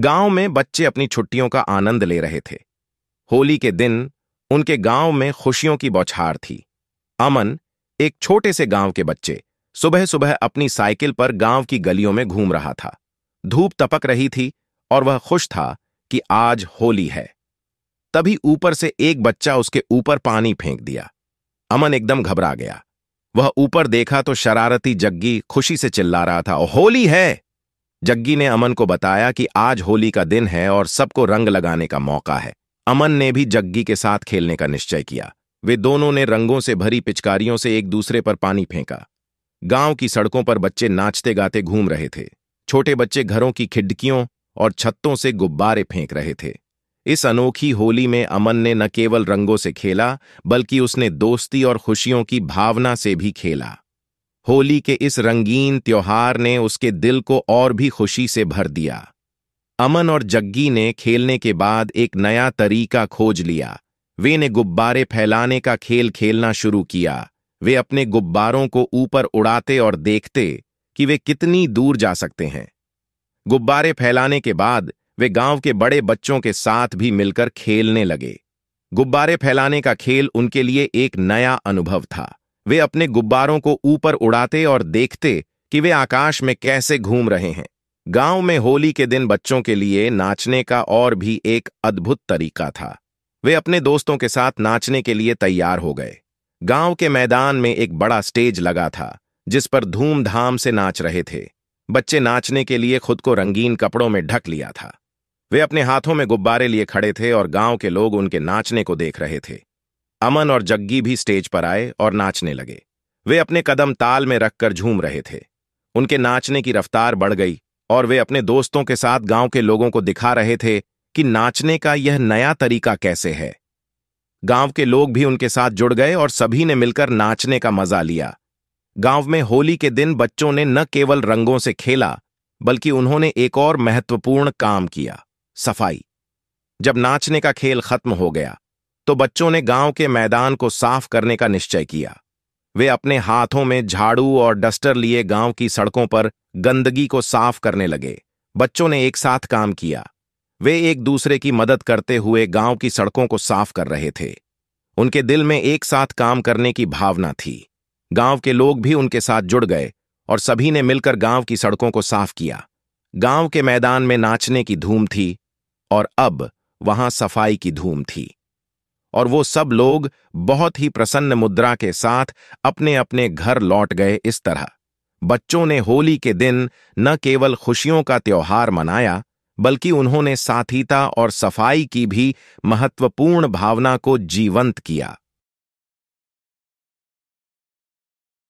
गांव में बच्चे अपनी छुट्टियों का आनंद ले रहे थे होली के दिन उनके गांव में खुशियों की बौछार थी अमन एक छोटे से गांव के बच्चे सुबह सुबह अपनी साइकिल पर गांव की गलियों में घूम रहा था धूप तपक रही थी और वह खुश था कि आज होली है तभी ऊपर से एक बच्चा उसके ऊपर पानी फेंक दिया अमन एकदम घबरा गया वह ऊपर देखा तो शरारती जग्गी खुशी से चिल्ला रहा था होली है जग्गी ने अमन को बताया कि आज होली का दिन है और सबको रंग लगाने का मौका है अमन ने भी जग्गी के साथ खेलने का निश्चय किया वे दोनों ने रंगों से भरी पिचकारियों से एक दूसरे पर पानी फेंका गांव की सड़कों पर बच्चे नाचते गाते घूम रहे थे छोटे बच्चे घरों की खिड़कियों और छतों से गुब्बारे फेंक रहे थे इस अनोखी होली में अमन ने न केवल रंगों से खेला बल्कि उसने दोस्ती और खुशियों की भावना से भी खेला होली के इस रंगीन त्योहार ने उसके दिल को और भी खुशी से भर दिया अमन और जग्गी ने खेलने के बाद एक नया तरीका खोज लिया वे ने गुब्बारे फैलाने का खेल खेलना शुरू किया वे अपने गुब्बारों को ऊपर उड़ाते और देखते कि वे कितनी दूर जा सकते हैं गुब्बारे फैलाने के बाद वे गांव के बड़े बच्चों के साथ भी मिलकर खेलने लगे गुब्बारे फैलाने का खेल उनके लिए एक नया अनुभव था वे अपने गुब्बारों को ऊपर उड़ाते और देखते कि वे आकाश में कैसे घूम रहे हैं गांव में होली के दिन बच्चों के लिए नाचने का और भी एक अद्भुत तरीका था वे अपने दोस्तों के साथ नाचने के लिए तैयार हो गए गांव के मैदान में एक बड़ा स्टेज लगा था जिस पर धूमधाम से नाच रहे थे बच्चे नाचने के लिए खुद को रंगीन कपड़ों में ढक लिया था वे अपने हाथों में गुब्बारे लिए खड़े थे और गांव के लोग उनके नाचने को देख रहे थे अमन और जग्गी भी स्टेज पर आए और नाचने लगे वे अपने कदम ताल में रखकर झूम रहे थे उनके नाचने की रफ्तार बढ़ गई और वे अपने दोस्तों के साथ गांव के लोगों को दिखा रहे थे कि नाचने का यह नया तरीका कैसे है गांव के लोग भी उनके साथ जुड़ गए और सभी ने मिलकर नाचने का मजा लिया गांव में होली के दिन बच्चों ने न केवल रंगों से खेला बल्कि उन्होंने एक और महत्वपूर्ण काम किया सफाई जब नाचने का खेल खत्म हो गया तो बच्चों ने गांव के मैदान को साफ करने का निश्चय किया वे अपने हाथों में झाड़ू और डस्टर लिए गांव की सड़कों पर गंदगी को साफ करने लगे बच्चों ने एक साथ काम किया वे एक दूसरे की मदद करते हुए गांव की सड़कों को साफ कर रहे थे उनके दिल में एक साथ काम करने की भावना थी गांव के लोग भी उनके साथ जुड़ गए और सभी ने मिलकर गांव की सड़कों को साफ किया गांव के मैदान में नाचने की धूम थी और अब वहां सफाई की धूम थी और वो सब लोग बहुत ही प्रसन्न मुद्रा के साथ अपने अपने घर लौट गए इस तरह बच्चों ने होली के दिन न केवल खुशियों का त्योहार मनाया बल्कि उन्होंने साथीता और सफाई की भी महत्वपूर्ण भावना को जीवंत किया